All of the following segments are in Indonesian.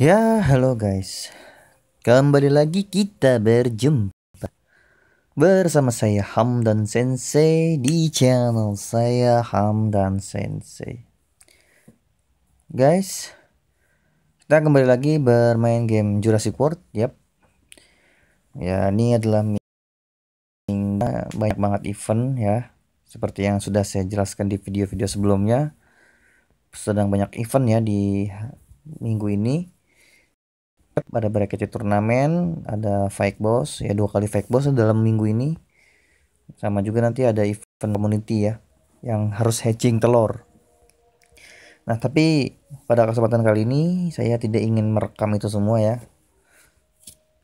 Ya, halo guys. Kembali lagi kita berjumpa bersama saya Hamdan Sensei di channel saya Hamdan Sensei. Guys, kita kembali lagi bermain game Jurassic World. Yap. Ya, ini adalah banyak banget event ya seperti yang sudah saya jelaskan di video-video sebelumnya sedang banyak event ya di minggu ini ada bracket turnamen ada fake boss ya dua kali fake boss dalam minggu ini sama juga nanti ada event community ya yang harus hatching telur nah tapi pada kesempatan kali ini saya tidak ingin merekam itu semua ya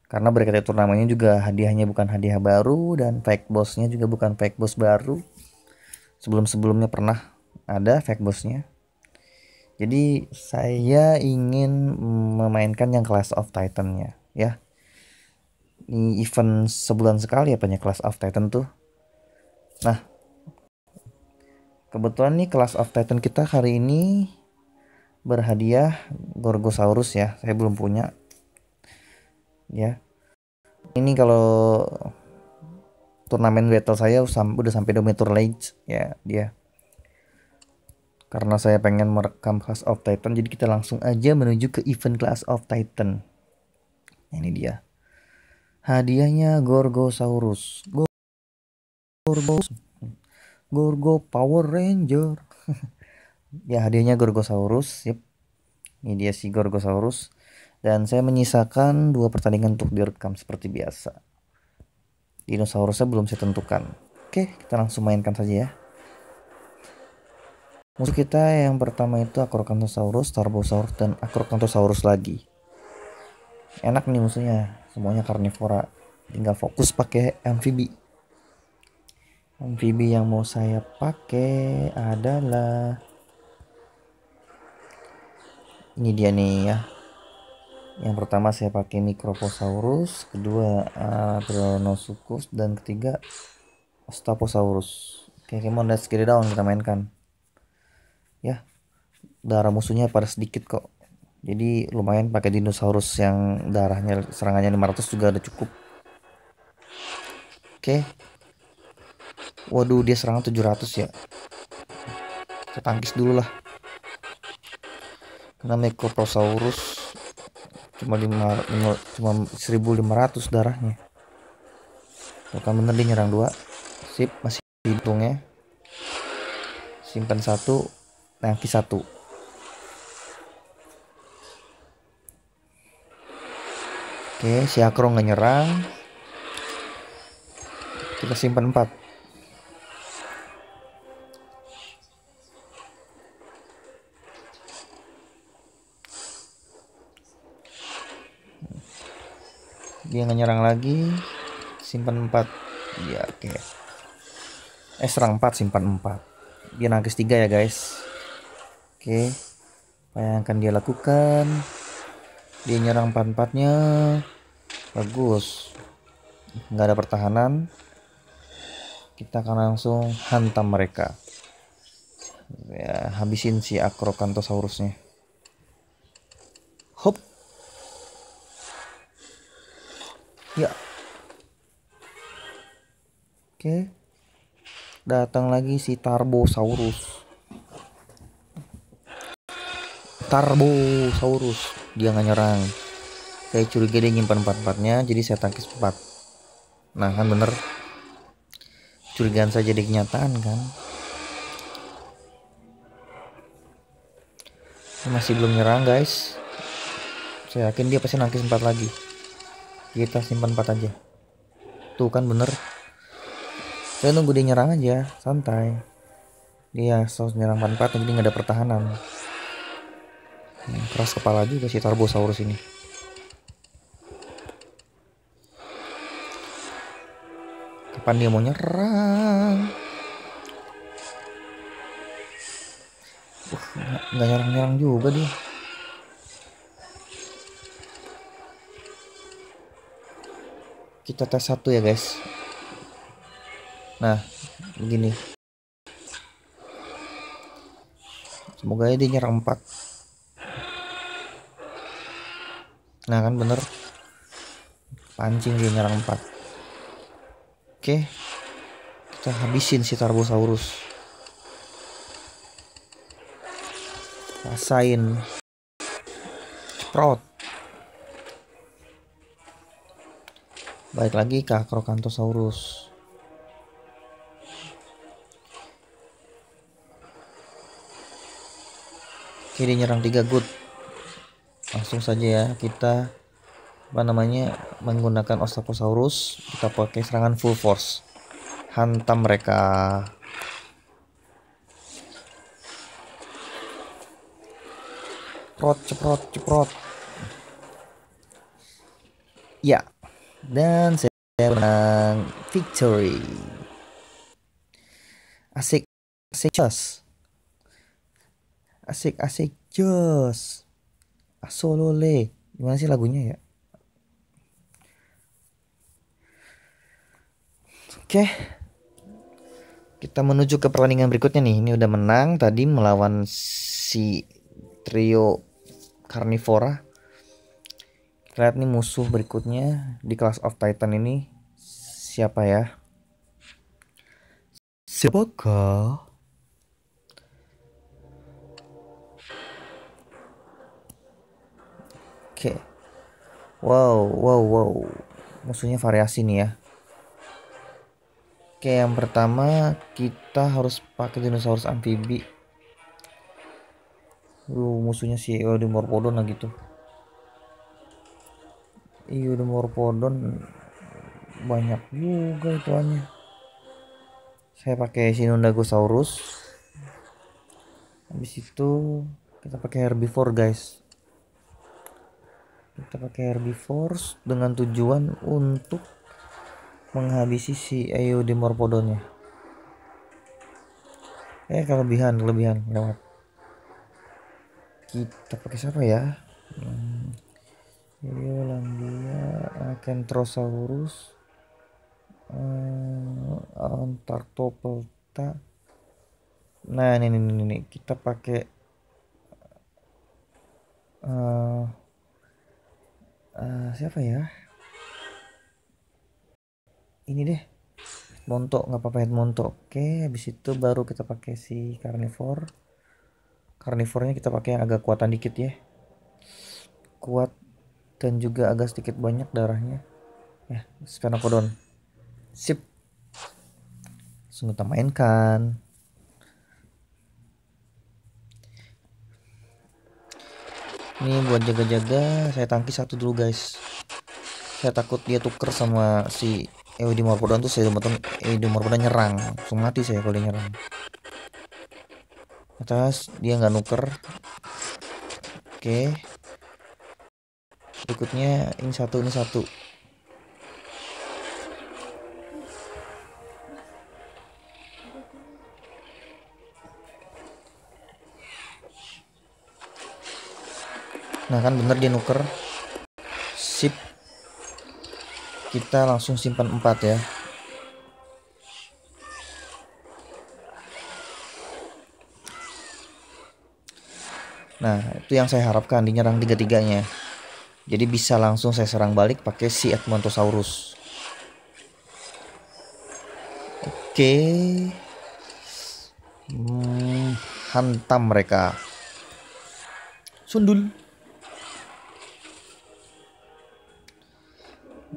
karena bracket turnamennya juga hadiahnya bukan hadiah baru dan fake bossnya juga bukan fake boss baru sebelum sebelumnya pernah ada fake bossnya jadi saya ingin memainkan yang Clash of Titan nya ya. Ini event sebulan sekali ya punya Clash of Titan tuh. Nah, kebetulan nih Clash of Titan kita hari ini berhadiah Gorgosaurus ya. Saya belum punya. Ya. Ini kalau turnamen battle saya udah sampai Dominator Lage ya dia karena saya pengen merekam Class of Titan jadi kita langsung aja menuju ke event Class of Titan nah, ini dia hadiahnya Gorgosaurus Gorgo Gorgo Power Ranger ya hadiahnya Gorgosaurus yep ini dia si Gorgosaurus dan saya menyisakan dua pertandingan untuk direkam seperti biasa dinosaurusnya belum saya tentukan oke kita langsung mainkan saja ya Musuh kita yang pertama itu Acrocanthosaurus, Tarbosaurus, dan Acrocanthosaurus lagi. Enak nih musuhnya, semuanya karnivora. Tinggal fokus pakai amfibi. Amfibi yang mau saya pakai adalah ini dia nih ya. Yang pertama saya pakai Microposaurus, kedua eh, Adrenosuchus, dan ketiga Ostaposaurus. Oke, okay, come let's kita mainkan darah musuhnya pada sedikit kok jadi lumayan pakai dinosaurus yang darahnya serangannya 500 juga ada cukup oke waduh dia serangan 700 ya kita tangkis dulu lah karena Microprosaurus cuma lima cuma 1500 darahnya bukan bener dia nyerang dua sip masih hitungnya simpan satu tangkis satu Oke, si Akro nggak nyerang. Kita simpan empat. Dia nggak nyerang lagi. Simpan empat. Ya, oke. Eh, serang empat, simpan empat. Dia nangkis tiga ya, guys. Oke. Apa yang akan dia lakukan? dia nyerang panpatnya bagus nggak ada pertahanan kita akan langsung hantam mereka ya, habisin si akrokantosaurusnya hop ya oke datang lagi si tarbosaurus tarbosaurus dia nggak nyerang saya curiga dia nyimpan empat empatnya jadi saya tangkis empat nah kan bener curigaan saya jadi kenyataan kan saya masih belum nyerang guys saya yakin dia pasti nangkis empat lagi kita simpan empat aja tuh kan bener saya nunggu dia nyerang aja santai dia harus nyerang empat empat jadi nggak ada pertahanan keras kepala juga si Tarbosaurus ini. Kapan dia mau nyerang? Uh, nggak nyerang-nyerang juga dia. Kita tes satu ya guys. Nah, begini. Semoga dia nyerang 4 nah kan bener pancing dia nyerang 4 oke kita habisin si Tarbosaurus rasain ceprot baik lagi ke Akrokantosaurus Oke dia nyerang 3 good langsung saja ya kita apa namanya menggunakan Ostaposaurus kita pakai serangan full force hantam mereka ceprot ceprot ceprot ya dan saya menang victory asik asik jos asik asik jos Ah, Solo le, gimana sih lagunya ya Oke kita menuju ke pertandingan berikutnya nih ini udah menang tadi melawan si trio carnivora kita lihat nih musuh berikutnya di Class of Titan ini siapa ya siapakah Oke. Wow, wow, wow. Musuhnya variasi nih ya. Oke, yang pertama kita harus pakai dinosaurus amfibi. Uh, musuhnya si Morpodon lagi tuh. Morpodon banyak juga tuannya. Saya pakai Sinundagosaurus. Habis itu kita pakai herbivore guys kita pakai herbivores dengan tujuan untuk menghabisi si Eudemorphodonnya eh kelebihan kelebihan lewat kita pakai siapa ya hmm. Yolandia Akentrosaurus hmm, Antartopelta nah ini, ini, ini, ini. kita pakai uh, Eh, siapa ya ini deh montok nggak apa-apa montok oke habis itu baru kita pakai si carnivore carnivorenya kita pakai yang agak kuatan dikit ya kuat dan juga agak sedikit banyak darahnya ya spanopodon sip langsung kita mainkan ini buat jaga-jaga saya tangki satu dulu guys saya takut dia tuker sama si Eudi Morpodan tuh saya teman Eudi Morpodan nyerang langsung mati saya kalau dia nyerang atas dia nggak nuker oke berikutnya ini satu ini satu nah kan bener dia nuker sip kita langsung simpan 4 ya Nah, itu yang saya harapkan dinyerang tiga-tiganya. Jadi bisa langsung saya serang balik pakai si Edmontosaurus. Oke. Hmm, hantam mereka. Sundul.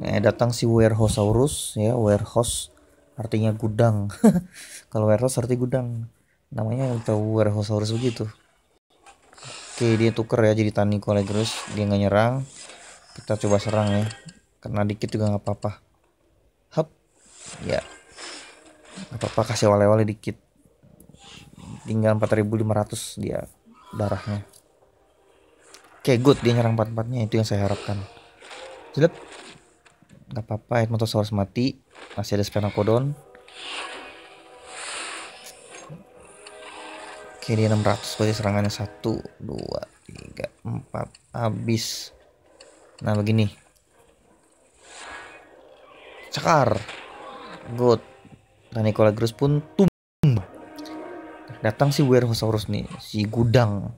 eh, datang si warehouseaurus ya warehouse artinya gudang kalau warehouse arti gudang namanya udah warehouseaurus begitu oke dia tuker ya jadi tani kolegrus dia nggak nyerang kita coba serang ya kena dikit juga nggak apa-apa hap ya nggak apa-apa kasih wale-wale dikit tinggal 4500 dia darahnya oke good dia nyerang empat empatnya itu yang saya harapkan jelek nggak apa-apa air motor harus mati masih ada Spenokodon oke dia 600 berarti serangannya 1 2 3 4 habis nah begini cekar good dan Nicola Grus pun tumbuh datang si Werehosaurus nih si gudang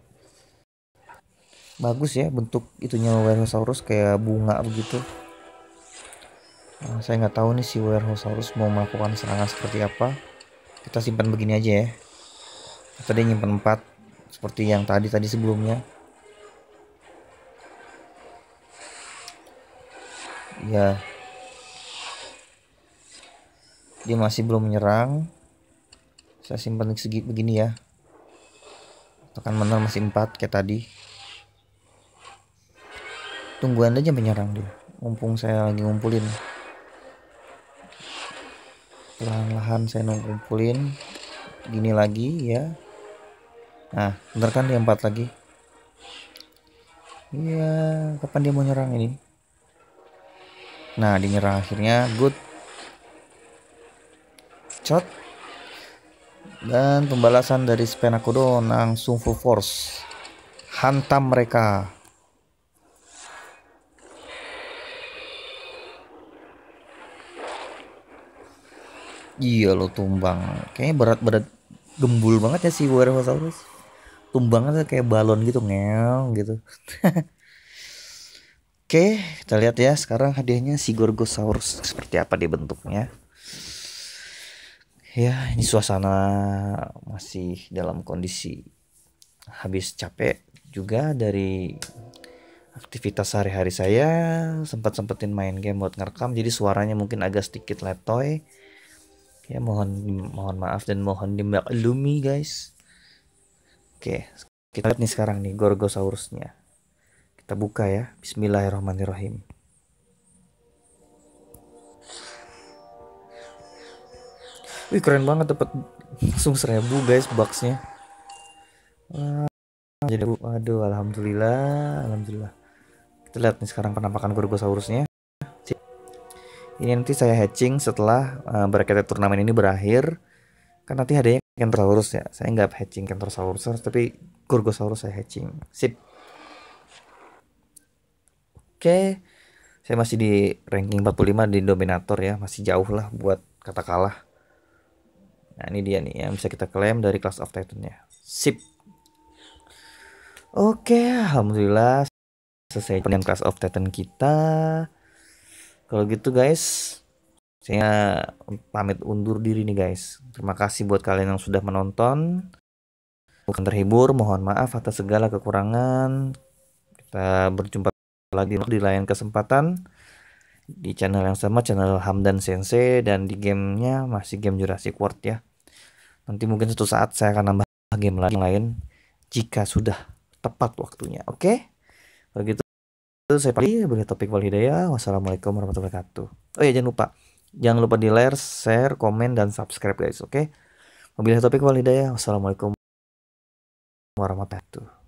bagus ya bentuk itunya Werehosaurus kayak bunga begitu Eh, saya nggak tahu nih si Werhosaurus mau melakukan serangan seperti apa. Kita simpan begini aja ya. Tadi nyimpan 4 seperti yang tadi tadi sebelumnya. Ya. Dia masih belum menyerang. Saya simpan segi begini ya. Tekan menar masih 4 kayak tadi. Tunggu Anda aja menyerang dia. Mumpung saya lagi ngumpulin lahan-lahan saya nongkumpulin gini lagi ya nah bentar kan dia empat lagi iya kapan dia mau nyerang ini nah dinyerang akhirnya good shot dan pembalasan dari Spenakodon langsung full force hantam mereka Iya lo tumbang. Kayaknya berat-berat gembul banget ya si Tumbang aja kayak balon gitu ngel gitu. Oke, kita lihat ya sekarang hadiahnya si Gorgosaurus seperti apa dia bentuknya. Ya, ini suasana masih dalam kondisi habis capek juga dari aktivitas sehari-hari saya sempat sempetin main game buat ngerekam jadi suaranya mungkin agak sedikit letoy ya mohon mohon maaf dan mohon dimaklumi guys oke kita lihat nih sekarang nih gorgosaurusnya kita buka ya Bismillahirrahmanirrahim Wih keren banget dapat langsung seribu guys boxnya. jadi aduh alhamdulillah alhamdulillah. Kita lihat nih sekarang penampakan Gorgosaurusnya. Ini nanti saya hatching setelah uh, eh, bracket turnamen ini berakhir. Kan nanti hadiahnya Kentrosaurus ya. Saya nggak hatching Kentrosaurus, tapi Gorgosaurus saya hatching. Sip. Oke. Saya masih di ranking 45 di Dominator ya. Masih jauh lah buat kata kalah. Nah ini dia nih yang bisa kita klaim dari Class of Titan ya. Sip. Oke, Alhamdulillah selesai dengan Class of Titan kita. Kalau gitu guys, saya pamit undur diri nih guys. Terima kasih buat kalian yang sudah menonton. Bukan terhibur, mohon maaf atas segala kekurangan. Kita berjumpa lagi di lain kesempatan di channel yang sama channel Hamdan Sensei dan di gamenya masih game Jurassic World ya. Nanti mungkin suatu saat saya akan nambah game lain lain. jika sudah tepat waktunya. Oke? Okay? Kalau gitu itu saya pagi boleh iya, topik hidayah Wassalamualaikum warahmatullahi wabarakatuh. Oh ya jangan lupa, jangan lupa di like, share, komen, dan subscribe guys, oke? Okay? Mobilnya topik hidayah Wassalamualaikum warahmatullahi wabarakatuh.